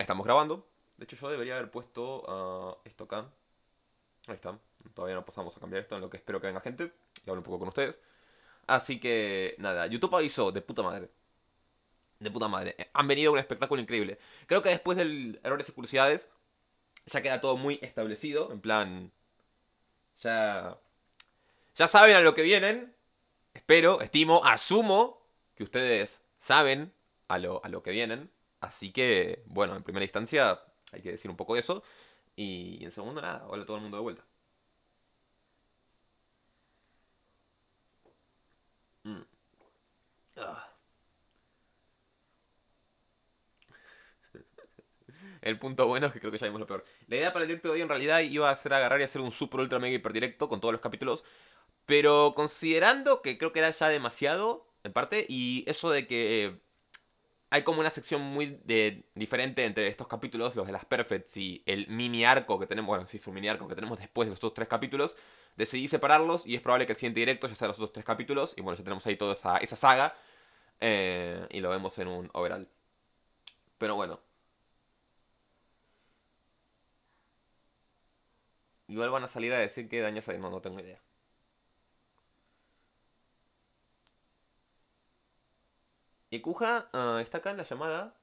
Estamos grabando. De hecho, yo debería haber puesto ah, esto acá. Ahí está. Todavía no pasamos a cambiar esto, en lo que espero que venga gente y hablo un poco con ustedes. Así que, nada, YouTube avisó, de puta madre. De puta madre. Han venido un espectáculo increíble. Creo que después del Errores y Curiosidades, ya queda todo muy establecido. En plan, ya. Ya saben a lo que vienen. Espero, estimo, asumo que ustedes saben a lo, a lo que vienen. Así que, bueno, en primera instancia hay que decir un poco de eso. Y en segundo, nada, hola a todo el mundo de vuelta. Mm. Ah. el punto bueno es que creo que ya vimos lo peor. La idea para el directo de hoy en realidad iba a ser agarrar y hacer un super ultra mega hiper directo con todos los capítulos. Pero considerando que creo que era ya demasiado, en parte, y eso de que hay como una sección muy diferente entre estos capítulos, los de las Perfects y el mini arco que tenemos, bueno, sí, su mini arco que tenemos después de los otros tres capítulos. Decidí separarlos y es probable que el siguiente directo ya sea los otros tres capítulos. Y bueno, ya tenemos ahí toda esa, saga. Eh, y lo vemos en un overall. Pero bueno. Igual van a salir a decir que dañas a... No, no tengo idea. Y uh, está acá en la llamada,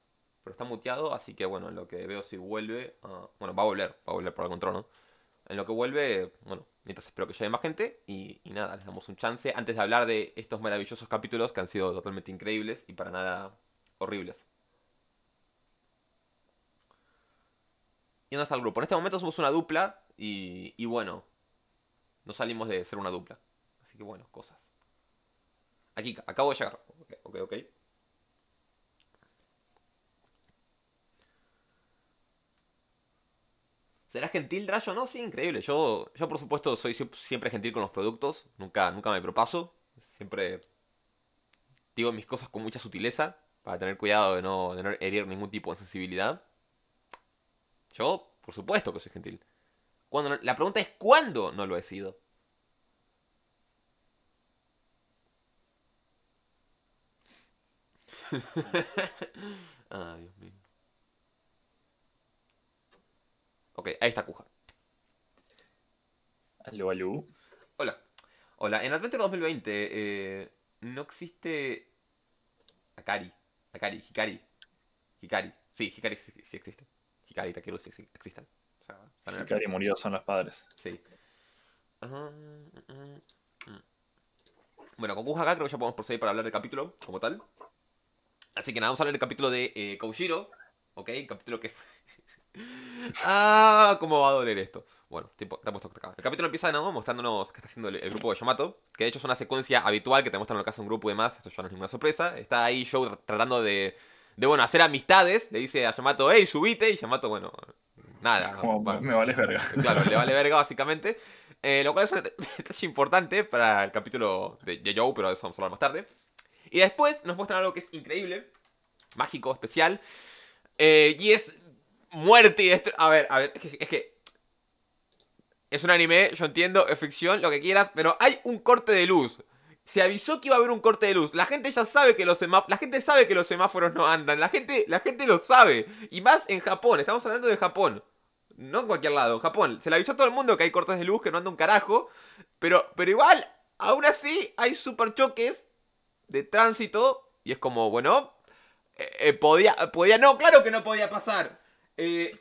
pero está muteado, así que bueno, en lo que veo si vuelve. Ah, bueno, va a volver, va a volver por el control, ¿no? En lo que vuelve, bueno, mientras espero que llegue más gente y, nada, les damos un chance antes de hablar de estos maravillosos capítulos que han sido totalmente increíbles y para nada horribles. Y dónde está el grupo. En este momento somos una dupla y, bueno, no salimos de ser una dupla. Así que bueno, cosas. Aquí, acabo de llegar. Ok, ok. okay. ¿Será gentil Drayo? No, sí, increíble. Yo, yo por supuesto, soy siempre gentil con los productos. Nunca, nunca me propaso. Siempre digo mis cosas con mucha sutileza. Para tener cuidado de no, herir ningún tipo de sensibilidad. Yo, por supuesto que soy gentil. Cuando la pregunta es ¿cuándo no lo he sido? Ay, Dios mío. Ok, ahí está Cuja. Aló, aló. Hola. Hola, en Adventure 2020 eh, no existe Akari. Akari, Hikari. Hikari. Sí, Hikari sí, existe. Hikari y Takeru sí existen. Hikari y Murió son los padres. Sí. Mm, mm, mm. Bueno, con Kuja acá creo que ya podemos proceder para hablar del capítulo como tal. Así que nada, vamos a hablar del capítulo de eh, Ok, capítulo que ah, ¿cómo va a doler esto? Bueno, tiempo, estamos acá. El capítulo empieza de nuevo mostrándonos qué está haciendo el, grupo de Yamato, que de hecho es una secuencia habitual que te muestran lo que hace un grupo de más. esto ya no es ninguna sorpresa. Está ahí Joe tratando de, bueno, hacer amistades, le dice a Yamato, hey, subite, y Yamato, bueno, nada. me vale verga. Claro, le vale verga básicamente. Eh, lo cual es un detalle importante para el capítulo de, Joe, pero de eso vamos a hablar más tarde. Y después nos muestran algo que es increíble, mágico, especial. Eh, y es muerte y A ver, a ver, es que, es un anime, yo entiendo, es ficción, lo que quieras, pero hay un corte de luz. Se avisó que iba a haber un corte de luz. La gente ya sabe que los semáforos, la gente sabe que los semáforos no andan. La gente, la gente lo sabe. Y más en Japón, estamos hablando de Japón. No en cualquier lado, Japón. Se le avisó a todo el mundo que hay cortes de luz, que no anda un carajo. Pero, pero igual, aún así, hay super choques de tránsito. Y es como, bueno, eh, eh, podía, podía, no, claro que no podía pasar. Eh,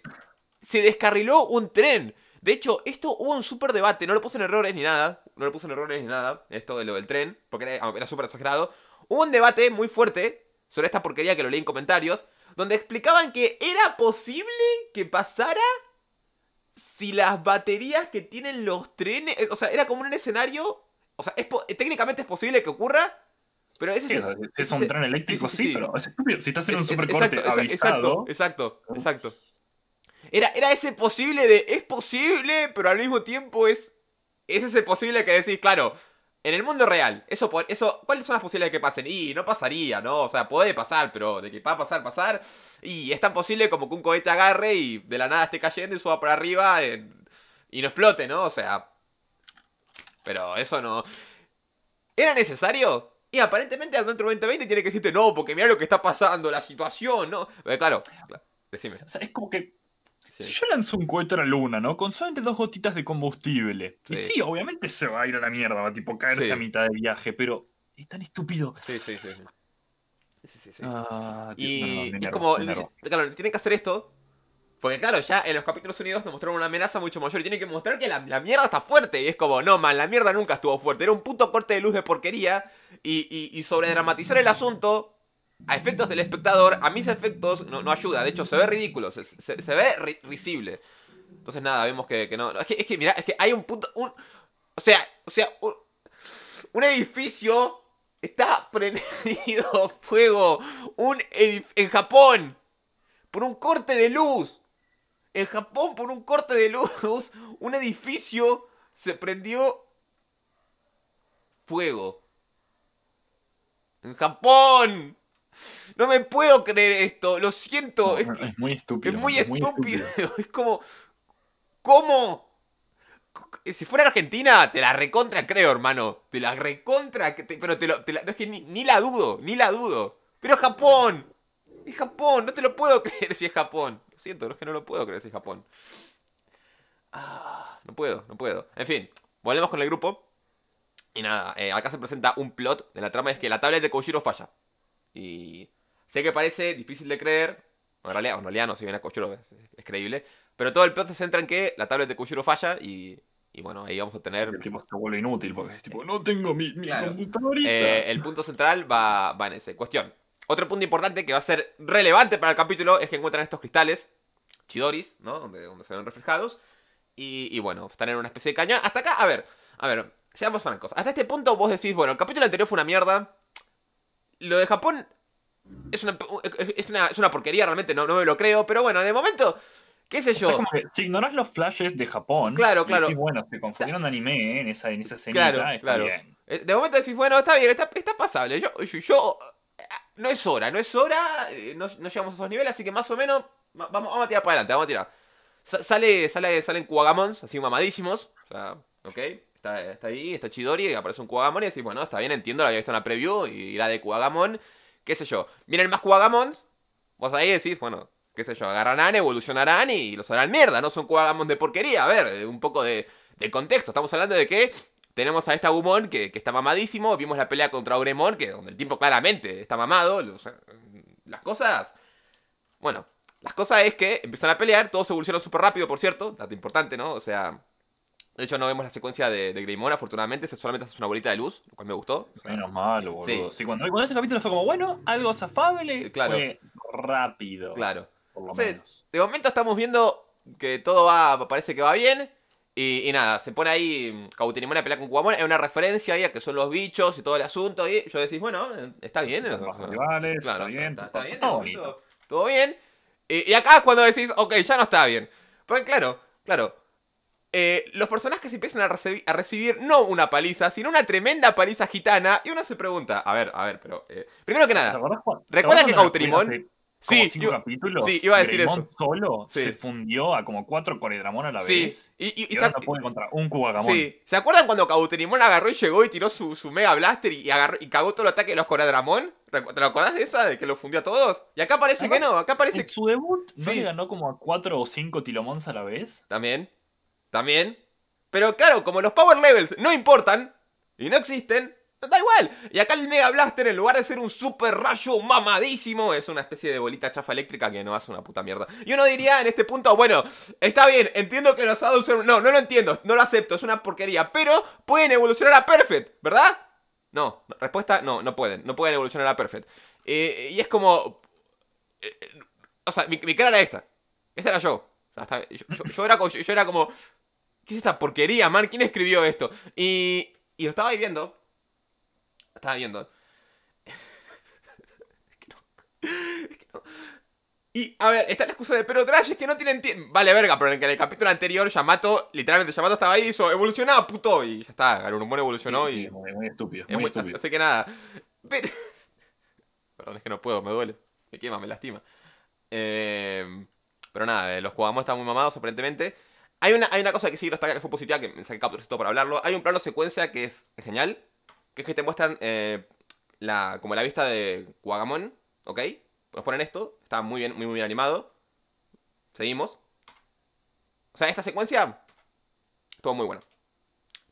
se descarriló un tren. De hecho, esto hubo un súper debate, no lo puse en errores ni nada, no lo puse en errores ni nada, esto de lo del tren, porque era, súper exagerado. Hubo un debate muy fuerte sobre esta porquería que lo leí en comentarios, donde explicaban que era posible que pasara si las baterías que tienen los trenes, o sea, era como un escenario, o sea, es, técnicamente es posible que ocurra, pero ese es, es, es, un tren eléctrico, sí, pero es estúpido. Si estás en un supercorte exacto, avisado, exacto, exacto, exacto. Era, ese posible de. Es posible, pero al mismo tiempo es. Es ese posible que decís, claro. En el mundo real, eso, eso, ¿cuáles son las posibilidades que pasen? Y no pasaría, ¿no? O sea, puede pasar, pero de que va a pasar, pasar. Y es tan posible como que un cohete agarre y de la nada esté cayendo y suba para arriba y no explote, ¿no? O sea. Pero eso no. ¿Era necesario? Y aparentemente dentro 2020 tiene que decirte, no, porque mira lo que está pasando, la situación, ¿no? Eh, claro, claro, decime. O sea, es como que si yo lanzo un cohete a la luna, ¿no? Con solamente dos gotitas de combustible. Y sí, obviamente se va a ir a la mierda, va a tipo caerse a mitad de viaje, pero es tan estúpido. Sí, sí, sí. sí. sí ah, y, y es como, claro, tienen que hacer esto. Porque claro, ya en los capítulos unidos nos mostraron una amenaza mucho mayor y tienen que mostrar que la, mierda está fuerte. Y es como, no, man, la mierda nunca estuvo fuerte. Era un puto corte de luz de porquería. Y, sobre dramatizar el asunto a efectos del espectador, a mis efectos, no, ayuda. De hecho, se ve ridículo, se, ve visible risible. Entonces, nada, vemos que, no, Es que, mira, es que hay un punto. o sea, o sea, un, edificio está prendido fuego. Un en Japón, por un corte de luz. En Japón, por un corte de luz, un edificio se prendió fuego. En Japón. No me puedo creer esto, lo siento. es, muy estúpido. Es muy, estúpido. es como. ¿Cómo? Eh, si fuera Argentina, te la recontra creo, hermano. Te la recontra. pero te, lo, no, es que ni, la dudo, ni la dudo. Pero Japón. Es Japón, no te lo puedo creer si es Japón. Lo siento, no es que no lo puedo creer si es Japón. Ah, no puedo, no puedo. En fin, volvemos con el grupo. Y nada, eh, acá se presenta un plot de la trama: es que la tablet de Kojiro falla. Y sé que parece difícil de creer, en realidad, no, si viene a Kushiro es, creíble, pero todo el plot se centra en que la tablet de Kushiro falla y, bueno, ahí vamos a tener... El tipo se vuelve inútil no tengo eh, el punto central va, va en ese. Cuestión. Otro punto importante que va a ser relevante para el capítulo es que encuentran estos cristales, Chidoris, ¿no? Donde, donde se ven reflejados. Y, y, bueno, están en una especie de cañón. Hasta acá, a ver, a ver, seamos francos. Hasta este punto vos decís, bueno, el capítulo anterior fue una mierda. Lo de Japón es una, porquería realmente, no, me lo creo, pero bueno, de momento... ¿Qué sé yo? como si ignorás los flashes de Japón, claro, claro. bueno, se confundieron de anime eh, en esa, en esa escena claro, está claro. bien. Eh, de momento decís, bueno, está bien, está, está pasable. Yo, yo, eh, no es hora, no es hora, no, llegamos a esos niveles, así que más o menos vamos, a tirar para adelante, vamos a tirar. sale, salen cuagamons, así mamadísimos, o sea, ok. Está, ahí, está Chidori, y aparece un Cuagamon y decís, bueno, está bien, entiendo, la había visto en la preview y era de Cuagamon, qué sé yo. Vienen más Cuagamons, vos ahí decís, bueno, qué sé yo, agarrarán, evolucionarán y los harán mierda, no son Cuagamon de porquería. A ver, un poco de, contexto, estamos hablando de que tenemos a esta Gumon que, está mamadísimo. Vimos la pelea contra Oremon, que donde el tiempo claramente está mamado. las cosas. Bueno, las cosas es que empiezan a pelear, todos evolucionan súper rápido, por cierto. Dato importante, ¿no? O sea, de hecho, no vemos la secuencia de, de Greymon, afortunadamente, solamente hace una bolita de luz, lo cual me gustó. Menos mal, boludo. Sí, cuando, cuando, este capítulo fue como, bueno, algo zafable, eh, fue rápido. Claro. Por lo Entonces, menos. de momento estamos viendo que todo va, parece que va bien. Y, nada, se pone ahí mm, Cautinimona a pelear con Cuamón. Es una referencia ahí a que son los bichos y todo el asunto. Y yo decís, bueno, está bien. Los rivales, claro, está bien. Está, todo, bien. Y, acá es cuando decís, ok, ya no está bien. Pero claro, claro, eh, los personajes empiezan a, a, recibir no una paliza, sino una tremenda paliza gitana. Y uno se pregunta, a ver, a ver, pero. Eh, primero que nada, ¿recuerda que Cauterimón? Sí, cinco capítulos, sí, iba a decir solo se fundió a como cuatro Coredramón a la vez. Y, y, puede encontrar un Sí. ¿Se acuerdan cuando Cauterimón agarró y llegó y tiró su, Mega Blaster y, agarró, y cagó todo el ataque de los Coredramón? ¿Te acuerdas de esa? De que lo fundió a todos. Y acá parece que no, acá parece su debut no le ganó como a cuatro o cinco Tilomons a la vez. También también. Pero claro, como los Power Levels no importan y no existen, da igual. Y acá el Mega Blaster, en lugar de ser un super rayo mamadísimo, es una especie de bolita chafa eléctrica que no hace una puta mierda. Y uno diría en este punto, bueno, está bien, entiendo que los adults... No, no lo entiendo, no lo acepto, es una porquería. Pero pueden evolucionar a Perfect, ¿verdad? No, respuesta, no, no pueden. No pueden evolucionar a Perfect. Eh, y es como... Eh, eh, o sea, mi, cara era esta. Esta era yo. yo, era yo, yo era como ¿Qué es esta porquería, man? ¿Quién escribió esto? Y, y lo estaba viendo. Lo estaba viendo. es que no. Es que no. Y, a ver, está la excusa de, pero Trash, es que no tienen tiempo. Vale, verga, pero en el, capítulo anterior, Yamato, literalmente, Yamato estaba ahí y hizo, evolucionaba, puto, y ya está, Garurumon evolucionó y... Es muy, estúpido, es muy estúpido. Así que nada. Perdón, es que no puedo, me duele, me quema, me lastima. Eh, pero nada, eh, los jugamos están muy mamados, aparentemente. Hay una, hay una cosa que sí, que fue positiva, que me saqué capturas para hablarlo. Hay un plano secuencia que es genial, que es que te muestran eh, la, como la vista de Guagamón, ¿ok? Nos ponen esto, está muy bien, muy, muy bien animado. Seguimos. O sea, esta secuencia estuvo muy buena.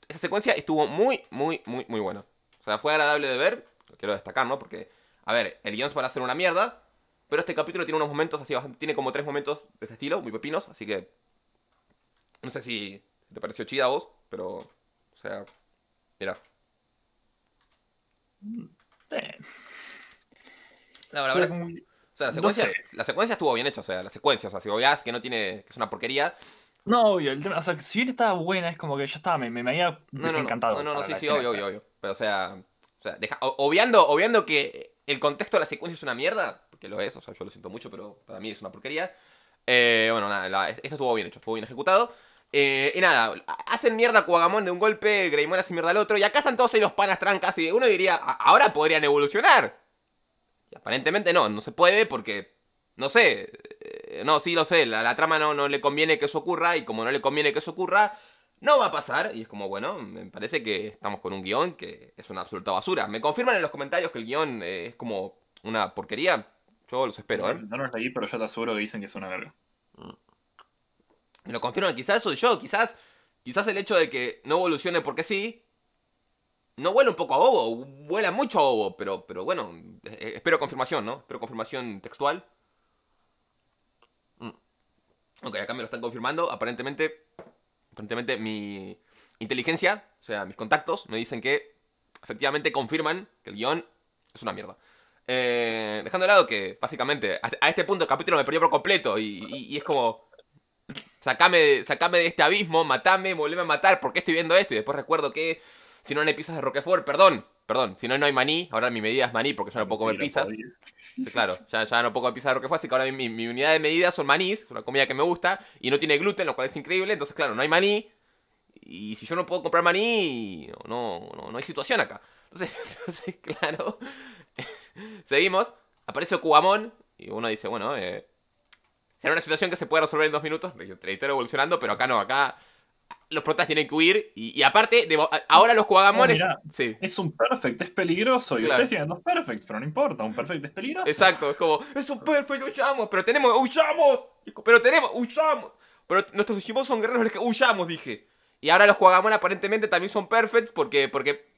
Esta secuencia estuvo muy, muy, muy, muy buena. O sea, fue agradable de ver, quiero destacar, ¿no? Porque, a ver, el guión a hacer una mierda, pero este capítulo tiene unos momentos así tiene como tres momentos de este estilo, muy pepinos, así que no sé si te pareció chida a vos, pero, o sea, mira. la verdad, o sea, la secuencia, estuvo bien hecha, o sea, la secuencia, o sea, si obvias que no tiene, que es una porquería, no, obvio, el o sea, si bien estaba buena, es como que yo estaba, me, me, había desencantado. No, no, no, sí, sí, obvio, obvio, obvio. Pero o sea, o sea obviando, obviando que el contexto de la secuencia es una mierda, porque lo es, o sea, yo lo siento mucho, pero para mí es una porquería. Eh, bueno, nada, esto estuvo bien hecho, estuvo bien ejecutado. Eh, y nada, hacen mierda a Cuagamón de un golpe, Greymon hace mierda al otro, y acá están todos ellos los panas trancas, y uno diría, ahora podrían evolucionar. Y aparentemente no, no se puede porque, no sé, eh, no, sí lo sé, la, la, trama no, le conviene que eso ocurra, y como no le conviene que eso ocurra, no va a pasar, y es como, bueno, me parece que estamos con un guión que es una absoluta basura. Me confirman en los comentarios que el guión eh, es como una porquería, yo los espero, ¿eh? No, no está ahí, pero yo te aseguro que dicen que es una verga. Mm. Me lo confirman, quizás soy yo, quizás, quizás el hecho de que no evolucione porque sí, no huele un poco a bobo, huele mucho a bobo, pero, pero bueno, eh, espero confirmación, ¿no? Espero confirmación textual. Mm. Ok, acá me lo están confirmando. Aparentemente, aparentemente mi inteligencia, o sea, mis contactos, me dicen que efectivamente confirman que el guión es una mierda. Eh, dejando de lado que, básicamente, a este punto el capítulo me perdió por completo y es como... Sacame, de este abismo, matame, volveme a matar, porque estoy viendo esto? Y después recuerdo que si no, no hay pizzas de Roquefort, perdón, perdón, si no, no hay maní, ahora mi medida es maní porque ya no puedo comer pizzas. claro, ya, no puedo comer pizzas de Roquefort, así que ahora mi, unidad de medida son maní es una comida que me gusta y no tiene gluten, lo cual es increíble, entonces claro, no hay maní. Y si yo no puedo comprar maní, no, no, no hay situación acá. Entonces, claro, seguimos, aparece Cubamón y uno dice, bueno, eh, era una situación que se puede resolver en dos minutos, medio evolucionando, pero acá no, acá los protas tienen que huir. Y, aparte, ahora los cuagamones. Es un perfect, es peligroso. Y ustedes tienen dos perfects, pero no importa, un perfect es peligroso. Exacto, es como, es un perfect, huyamos, pero tenemos, huyamos, pero tenemos, huyamos. Pero nuestros Ushimos son guerreros, que huyamos, dije. Y ahora los cuagamones aparentemente también son perfects porque, porque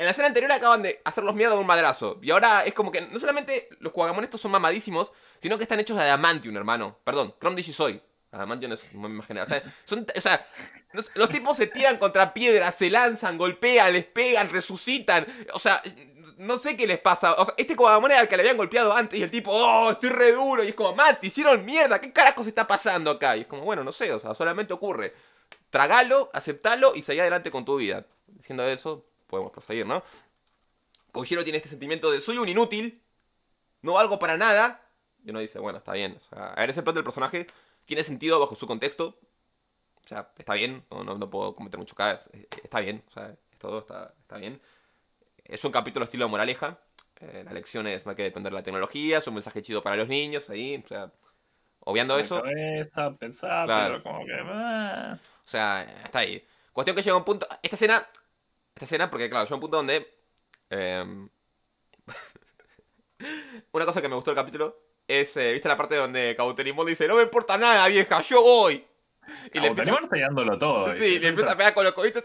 en la escena anterior acaban de hacer los miedo de un madrazo. Y ahora es como que no solamente los cuagamones estos son mamadísimos, sino que están hechos de adamantium, hermano. Perdón, Chrome soy. Adamantium es muy más o sea, los, tipos se tiran contra piedras, se lanzan, golpean, les pegan, resucitan. O sea, no sé qué les pasa. O sea, este Cuagamón era el que le habían golpeado antes y el tipo, oh, estoy re duro. Y es como, mate, hicieron mierda, ¿qué carajos está pasando acá? Y es como, bueno, no sé, o sea, solamente ocurre. Tragalo, aceptalo y seguí adelante con tu vida. Diciendo eso, podemos proseguir, ¿no? Kojiro tiene este sentimiento de soy un inútil, no valgo para nada. Y uno dice, bueno, está bien. O sea, a ver, ese plan del personaje tiene sentido bajo su contexto. O sea, está bien, no, no, puedo cometer mucho caso. Está bien, o sea, es todo está, bien. Es un capítulo estilo moraleja. Eh, la lección es, más que depender de la tecnología, es un mensaje chido para los niños, ahí, o sea, obviando eso. pensar, ah. O sea, está ahí. Cuestión que llega un punto. Esta escena esta escena porque, claro, es un punto donde... Em, una cosa que me gustó del capítulo es, eh, ¿viste la parte donde Cauterimón dice, no me importa nada, vieja, yo voy? Y Cauterimón le todo. Sí, le empieza a pegar con los coditos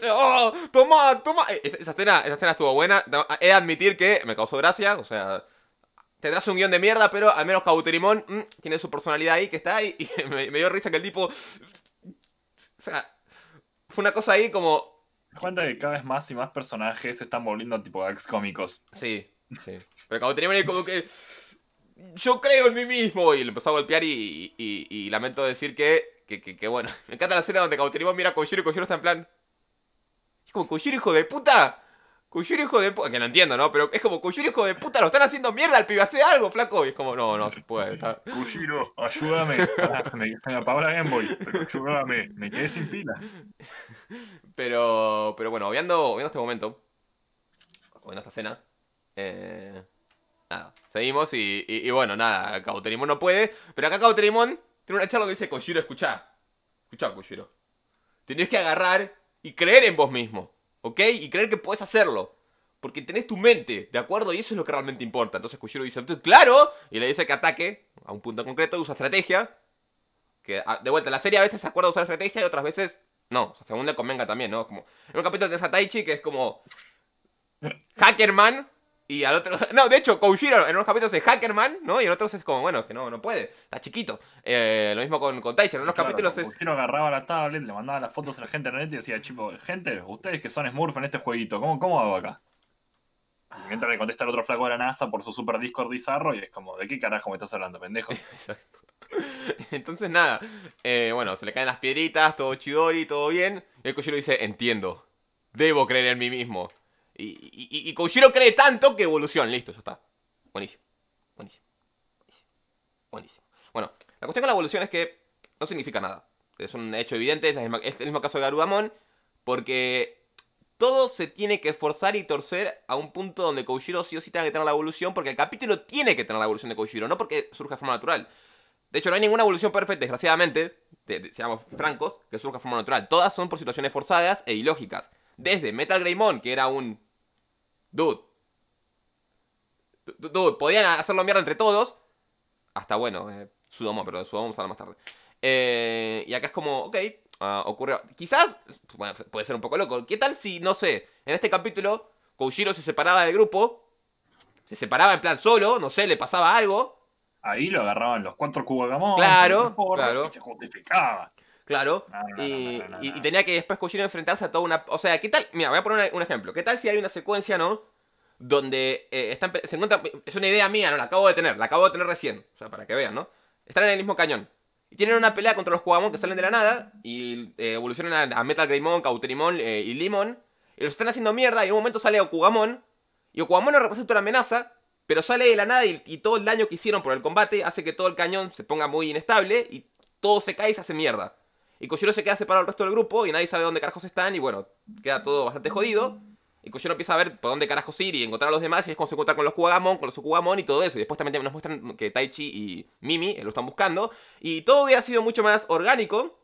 ¡Toma, toma! Esa, escena, estuvo buena. He de admitir que me causó gracia, o sea... Tendrás un guión de mierda, pero al menos Cauterimón mm, tiene su personalidad ahí que está ahí. Y me dio risa que el tipo... O sea, fue una cosa ahí como cuenta que cada vez más y más personajes se están volviendo tipo ex cómicos. Sí, sí. Pero cuando es como que. Yo creo en mí mismo. Y le empezó a golpear. Y, y, lamento decir que que, que, bueno. Me encanta la escena donde Cauterimón mira a Kojiro y Kojiro está en plan. Es como hijo de puta. Cuyuri hijo de puta, que no entiendo, ¿no? Pero es como, Cuyuri hijo de puta, lo están haciendo mierda al pibe, hace algo, flaco. Y es como, no, no se puede. Está... ayúdame. me apagó la Game Boy, pero ayúdame, me quedé sin pilas. Pero, pero bueno, viendo este momento, viendo esta escena, eh, nada, seguimos y, y, bueno, nada, Cauterimón no puede, pero acá Cauterimón tiene una charla que dice, Cuyiro, escuchá, escuchá, Cuyiro. Tenés que agarrar y creer en vos mismo. ¿ok? Y creer que puedes hacerlo. Porque tenés tu mente, ¿de acuerdo? Y eso es lo que realmente importa. Entonces Kushiro dice, claro, y le dice que ataque a un punto concreto, Y usa estrategia. Que, ah, de vuelta, la serie a veces se acuerda de usar estrategia y otras veces no. O sea, según le convenga también, ¿no? Como, en un capítulo de sataichi que es como... Hackerman, y al otro. No, de hecho, Koushiro en unos capítulos es Hackerman, ¿no? Y en otros es como, bueno, que no, no puede, está chiquito. Eh, lo mismo con, con en unos capítulos es. Koushiro agarraba la tablet, le mandaba las fotos a la gente en el y decía, chico, gente, ustedes que son Smurf en este jueguito, ¿cómo, cómo hago acá? Y mientras le contesta el otro flaco de la NASA por su super Discord bizarro, y es como, ¿de qué carajo me estás hablando, pendejo? Entonces, nada. Eh, bueno, se le caen las piedritas, todo chidori, todo bien. Y el Koushiro dice, entiendo. Debo creer en mí mismo. Y, y, cree tanto que evolución, listo, ya está. Buenísimo. Buenísimo. Buenísimo. Bueno, la cuestión con la evolución es que no significa nada. Es un hecho evidente, es, el mismo caso de Garudamon, porque todo se tiene que forzar y torcer a un punto donde Koushiro sí o sí tenga que tener la evolución, porque el capítulo tiene que tener la evolución de Koushiro, no porque surja de forma natural. De hecho, no hay ninguna evolución perfecta, desgraciadamente, seamos francos, que surja de forma natural. Todas son por situaciones forzadas e ilógicas. Desde Metal Greymon, que era un Dude. Dude, podían hacerlo mierda entre todos. Hasta bueno, eh, Sudomo, pero de Sudomo vamos más tarde. Eh, y acá es como, ok, ah, ocurrió, Quizás, puede ser un poco loco. ¿Qué tal si, no sé, en este capítulo, Koujiro se separaba del grupo? Se separaba en plan solo, no sé, le pasaba algo. Ahí lo agarraban los cuatro cubagamón. Claro, claro. se justificaba. Claro. y, tenía que después coger enfrentarse a toda una. O sea, ¿qué tal? Mira, voy a poner un ejemplo. ¿Qué tal si hay una secuencia, no? Donde eh, están, se Es una idea mía, no la acabo de tener, la acabo de tener recién. O sea, para que vean, ¿no? Están en el mismo cañón. Y tienen una pelea contra los Kugamon que salen de la nada y eh, evolucionan a, Metal Greymon, Cauterimon eh, y Limon. Y los están haciendo mierda y en un momento sale Okugamon. Y Okugamon no representa una amenaza, pero sale de la nada y, y, todo el daño que hicieron por el combate hace que todo el cañón se ponga muy inestable y todo se cae y se hace mierda. Y Koshiro se queda separado del resto del grupo y nadie sabe dónde carajos están y bueno, queda todo bastante jodido. Y Koshiro empieza a ver por dónde carajos ir y encontrar a los demás y es como se encuentra con los Kugamon, con los Okugamon y todo eso. Y después también nos muestran que Taichi y Mimi eh, lo están buscando. Y todo hubiera sido mucho más orgánico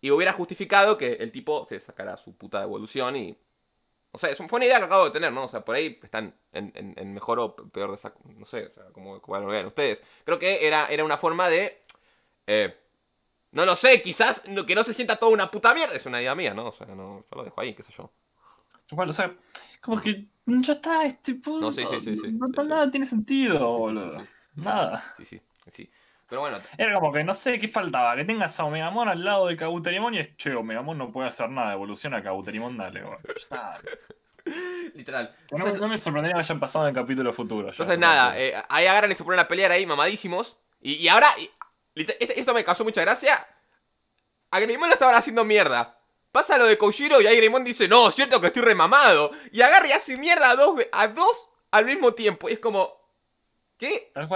y hubiera justificado que el tipo se sacara su puta evolución y... O sea, es fue una idea que acabo de tener, ¿no? O sea, por ahí están en, mejor o peor de esa... No sé, o como, lo vean ustedes. Creo que era, era una forma de... Eh, no lo sé, quizás que no se sienta toda una puta mierda. Es una idea mía, ¿no? O sea, no, yo lo dejo ahí, qué sé yo. Bueno, o sea, como que ya está este punto. No, sí, sí, sí. sí no, nada tiene sentido, boludo. Nada. Sí, sí, sí. Pero bueno. Era como que no sé qué faltaba. Que tengas a Omegamon al lado de Kabuterimon y es, che, Omegamon no puede hacer nada. Evoluciona a Kabuterimon, dale, boludo. está. Literal. No, me sorprendería que hayan pasado en capítulos futuros. Entonces, nada, eh, ahí agarran y se ponen a pelear ahí, mamadísimos. Y, y ahora, este, esto me causó mucha gracia. A Greymon lo estaban haciendo mierda. Pasa lo de Kojiro y ahí dice, no, cierto que estoy remamado. Y agarra y hace mierda a dos, a dos al mismo tiempo. Y es como... ¿Qué? Tal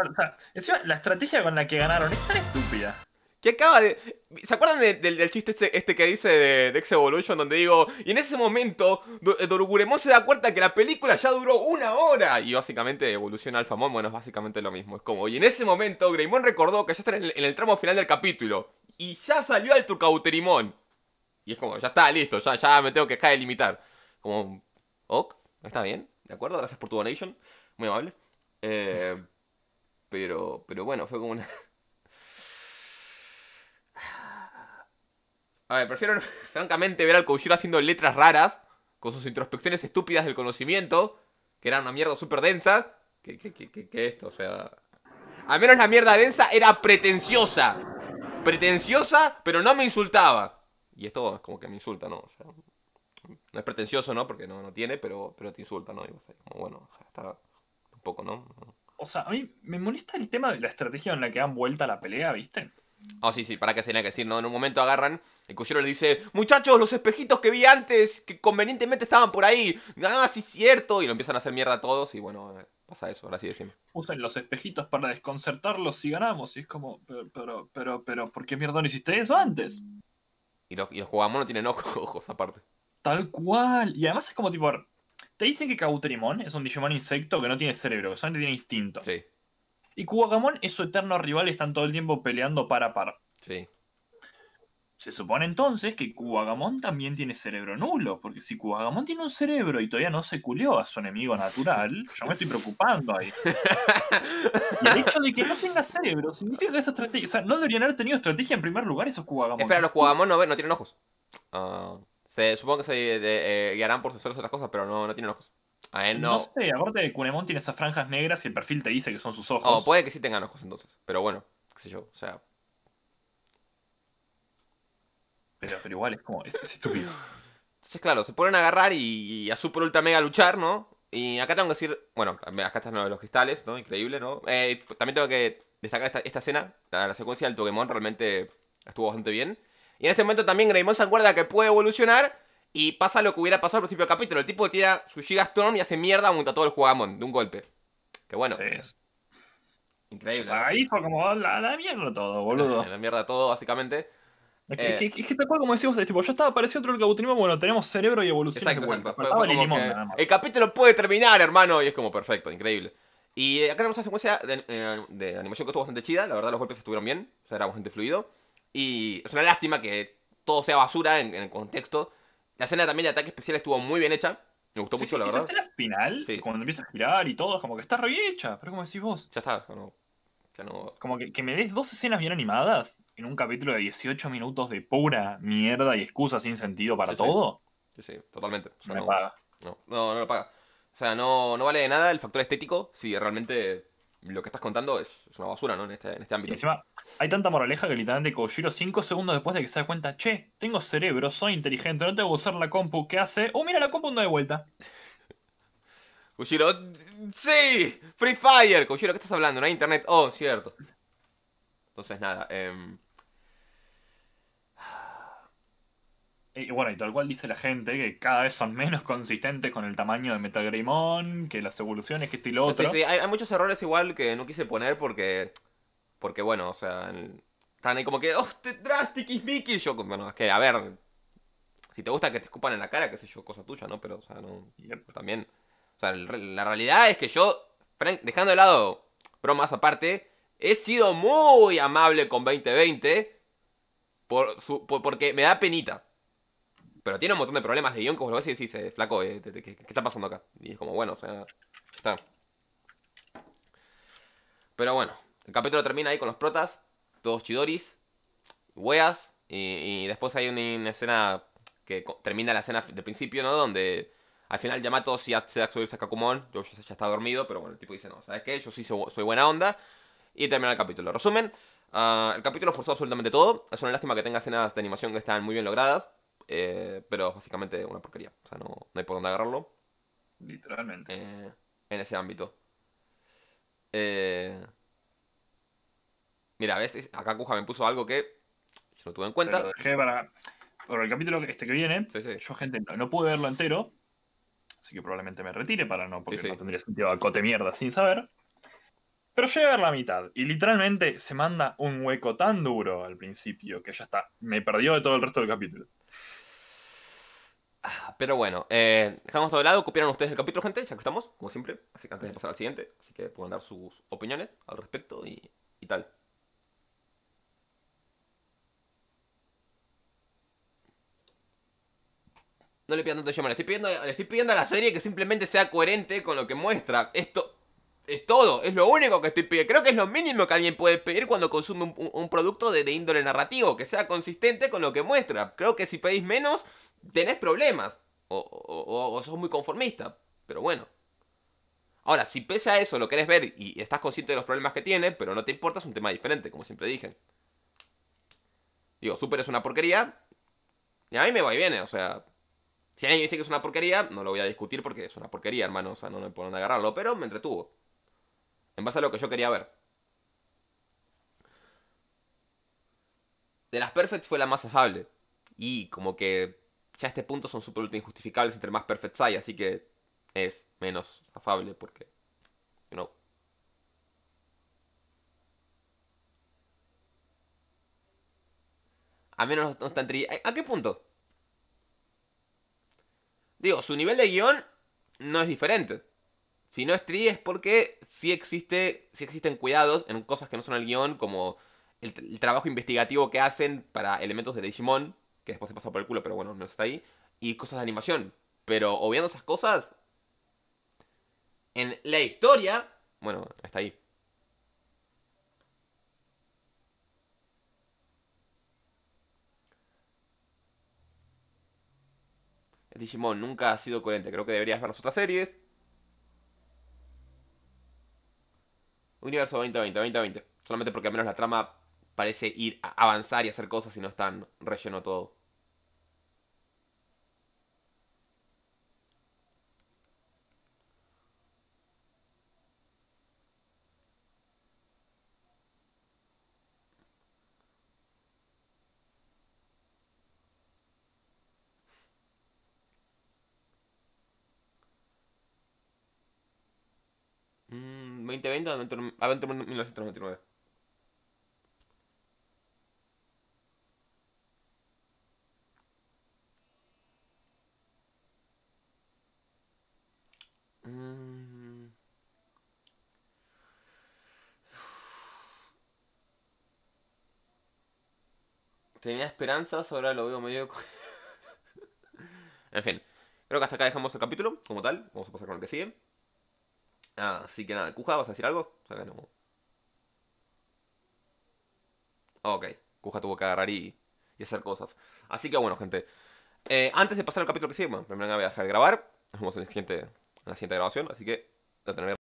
la estrategia con la que ganaron es tan estúpida que acaba de... ¿Se acuerdan del chiste este, que dice de, de X Evolution? Donde digo, y en ese momento, eh, Doruguremon se da cuenta que la película ya duró una hora. Y básicamente evoluciona Alphamon, bueno, es básicamente lo mismo. Es como, y en ese momento, Greymon recordó que ya está en el, tramo final del capítulo. Y ya salió el turcauterimón Y es como, ya está, listo, ya, me tengo que dejar de limitar. Como, ok, está bien, ¿de acuerdo? Gracias por tu donation, muy amable. Eh, pero, pero bueno, fue como una... A ver, prefiero francamente ver al Kojiro haciendo letras raras, con sus introspecciones estúpidas del conocimiento, que era una mierda súper densa, que, que, esto, o sea... Al menos la mierda densa era pretenciosa. Pretenciosa, pero no me insultaba. Y esto es como que me insulta, ¿no? O sea, no es pretencioso, ¿no? Porque no, no tiene, pero, pero te insulta, ¿no? Y como, bueno, o está un poco, ¿no? O sea, a mí me molesta el tema de la estrategia en la que dan vuelta la pelea, ¿viste? Ah, sí, sí, para que se tenía que decir, ¿no? En un momento agarran el cochero le dice, muchachos, los espejitos que vi antes, que convenientemente estaban por ahí. Ah, sí, cierto. Y lo empiezan a hacer mierda a todos y bueno, eh, pasa eso, ahora sí decimos Usen los espejitos para desconcertarlos si ganamos. Y es como, pero, pero, pero, pero ¿por qué mierda no hiciste eso antes? Y los, y no tienen ojos, aparte. Tal cual. Y además es como tipo, te dicen que Cauterimon es un Digimon insecto que no tiene cerebro, que solamente tiene instinto. Sí. Y Kuwagamon es su eterno rival y están todo el tiempo peleando par a par. Sí. Se supone entonces que Cuagamón también tiene cerebro nulo, porque si Cuagamón tiene un cerebro y todavía no se culió a su enemigo natural, yo me estoy preocupando ahí. Y el hecho de que no tenga cerebro significa que esa estrategia. O sea, no deberían haber tenido estrategia en primer lugar esos Cuagamón. Espera, los Cuagamón no, no tienen ojos. Ah, se, supongo que se eh, guiarán por sus solos otras cosas, pero no, no tienen ojos. A él no. No sé, aparte Cunemón tiene esas franjas negras y el perfil te dice que son sus oh, ojos. Oh, puede que sí tengan ojos entonces, pero bueno, qué sé yo, o sea. Pero, igual es como, es, es estúpido. Entonces, claro, se ponen a agarrar y, a Super Ultra Mega luchar, ¿no? Y acá tengo que decir, bueno, acá están los cristales, ¿no? Increíble, ¿no? Eh, también tengo que destacar esta, escena, la, secuencia del Pokémon realmente estuvo bastante bien. Y en este momento también Greymon se acuerda que puede evolucionar y pasa lo que hubiera pasado al principio del capítulo. El tipo tira su Storm y hace mierda a todos los Jugamon de un golpe. Que bueno. Increíble. Ahí fue como la, mierda todo, boludo. la mierda todo, básicamente. Eh, que, que, tal como decimos, tipo, ya estaba parecido otro el cabutismo, bueno, tenemos cerebro y evolución. Exacto, El capítulo puede terminar, hermano, y es como perfecto, increíble. Y eh, acá tenemos una secuencia eh, de, animación que estuvo bastante chida, la verdad los golpes estuvieron bien, o sea, era bastante fluido. Y es una lástima que todo sea basura en, el contexto. La escena también de ataque especial estuvo muy bien hecha, me gustó mucho, la verdad. Esa escena final, cuando empiezas a girar y todo, es como que está re bien hecha, pero como decís vos. Ya está, Como que me des dos escenas bien animadas, en un capítulo de 18 minutos de pura mierda y excusa sin sentido para todo. Sí. sí, totalmente. no, no, paga. No, no, lo paga. O sea, no, vale de nada el factor estético si realmente lo que estás contando es, una basura, ¿no? En este, este ámbito. encima, hay tanta moraleja que literalmente Kojiro 5 segundos después de que se da cuenta, che, tengo cerebro, soy inteligente, no tengo que usar la compu, ¿qué hace? Oh, mira, la compu no de vuelta. Kojiro, sí, Free Fire. Kojiro, ¿qué estás hablando? No hay internet. Oh, cierto. Entonces, nada. Eh... Y bueno, y tal cual dice la gente, que cada vez son menos consistentes con el tamaño de MetalGreymon que las evoluciones, que estilo y hay, muchos errores igual que no quise poner porque. Porque bueno, o sea. Están ahí como que. Oh, te este drastic Mickey! Yo, bueno, es que, a ver. Si te gusta que te escupan en la cara, qué sé yo, cosa tuya, ¿no? Pero, o sea, no. También. O sea, la realidad es que yo, dejando de lado bromas aparte, he sido muy amable con 2020 por su, porque me da penita. Pero tiene un montón de problemas de guión que vos lo ves y decís, eh, flaco, eh, ¿qué, está pasando acá? Y es como, bueno, o sea, está. Pero bueno, el capítulo termina ahí con los protas, todos chidoris, weas, y, después hay una, escena que termina la escena del principio, ¿no? Donde al final Yamato sí da a subirse a Kakumon, yo ya, ya, está dormido, pero bueno, el tipo dice, no, ¿sabes qué? Yo sí soy buena onda, y termina el capítulo. Resumen, ah, el capítulo forzó absolutamente todo, es una lástima que tenga escenas de animación que están muy bien logradas, eh, pero básicamente una porquería. O sea, no, hay por dónde agarrarlo. Literalmente. Eh, en ese ámbito. Eh... Mira, veces acá Cuja me puso algo que yo no tuve en cuenta. Por el capítulo este que viene. Yo, gente, no, pude verlo entero. Así que probablemente me retire para no, porque no tendría sentido acote mierda sin saber. Pero llegué a ver la mitad y literalmente se manda un hueco tan duro al principio que ya está. Me perdió de todo el resto del capítulo. Ah, pero bueno, eh, dejamos todo de lado, copiaron ustedes el capítulo, gente, ya que estamos, como siempre. Así que antes de pasar al siguiente, así que pueden dar sus opiniones al respecto y, tal. No le pidan tanto llamar, le estoy pidiendo, a la serie que simplemente sea coherente con lo que muestra. Esto es todo, es lo único que estoy pidiendo. Creo que es lo mínimo que alguien puede pedir cuando consume un, producto de, índole narrativo, que sea consistente con lo que muestra. Creo que si pedís menos, tenés problemas. O, o, sos muy conformista. Pero bueno. Ahora, si pese a eso lo querés ver y estás consciente de los problemas que tiene, pero no te importa, es un tema diferente, como siempre dije. Digo, Super es una porquería. Y a mí me va y viene, o sea. Si alguien dice que es una porquería, no lo voy a discutir porque es una porquería, hermano. O sea, no me ponen a agarrarlo, pero me entretuvo. En base a lo que yo quería ver. De las Perfect fue la más afable. Y como que ya este punto son súper injustificables entre más perfects hay, así que es menos afable porque, you know. A menos no están tri... ¿A qué punto? Digo, su nivel de guión no es diferente. Si no es tri es porque sí, existe, existen cuidados en cosas que no son el guión, como el, el trabajo investigativo que hacen para elementos de Digimon, después se pasa por el culo, pero bueno, no está ahí, y cosas de animación. Pero obviando esas cosas, en la historia, bueno, está ahí. El Digimon nunca ha sido coherente, creo que deberías ver las otras series. Universo 2020, 2020. Solamente porque al menos la trama parece ir a avanzar y hacer cosas y no es relleno todo. 2020 a Adventure 1999. Tenía esperanzas, ahora lo veo medio... en fin, creo que hasta acá dejamos el capítulo como tal. Vamos a pasar con el que sigue así que nada, Cuja, ¿vas a decir algo? O Ok, Cuja tuvo que agarrar y, hacer cosas. Así que bueno, gente. Eh, antes de pasar al capítulo que sigue, bueno, primero voy a dejar grabar. Nos vemos en, el siguiente, la siguiente grabación, así que la